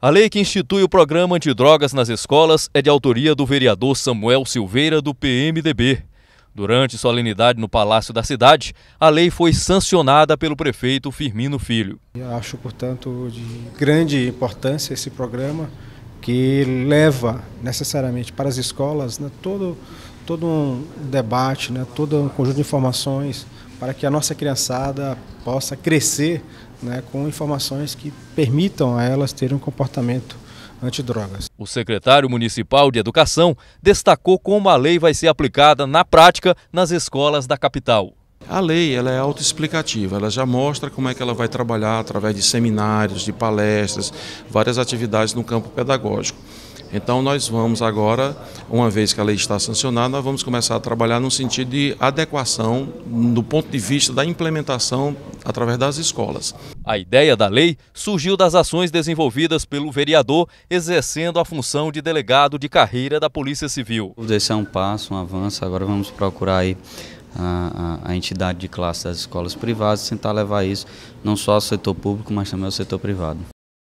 A lei que institui o programa anti-drogas nas escolas é de autoria do vereador Samuel Silveira, do PMDB. Durante solenidade no Palácio da Cidade, a lei foi sancionada pelo prefeito Firmino Filho. Eu acho, portanto, de grande importância esse programa que leva necessariamente para as escolas né, todo, todo um debate, né, todo um conjunto de informações para que a nossa criançada possa crescer né, com informações que permitam a elas terem um comportamento antidrogas. O secretário municipal de Educação destacou como a lei vai ser aplicada na prática nas escolas da capital. A lei ela é autoexplicativa, ela já mostra como é que ela vai trabalhar através de seminários, de palestras, várias atividades no campo pedagógico. Então nós vamos agora, uma vez que a lei está sancionada, nós vamos começar a trabalhar no sentido de adequação do ponto de vista da implementação através das escolas. A ideia da lei surgiu das ações desenvolvidas pelo vereador exercendo a função de delegado de carreira da Polícia Civil. Esse é um passo, um avanço, agora vamos procurar aí a, a, a, entidade de classe das escolas privadas, e tentar levar isso não só ao setor público, mas também ao setor privado.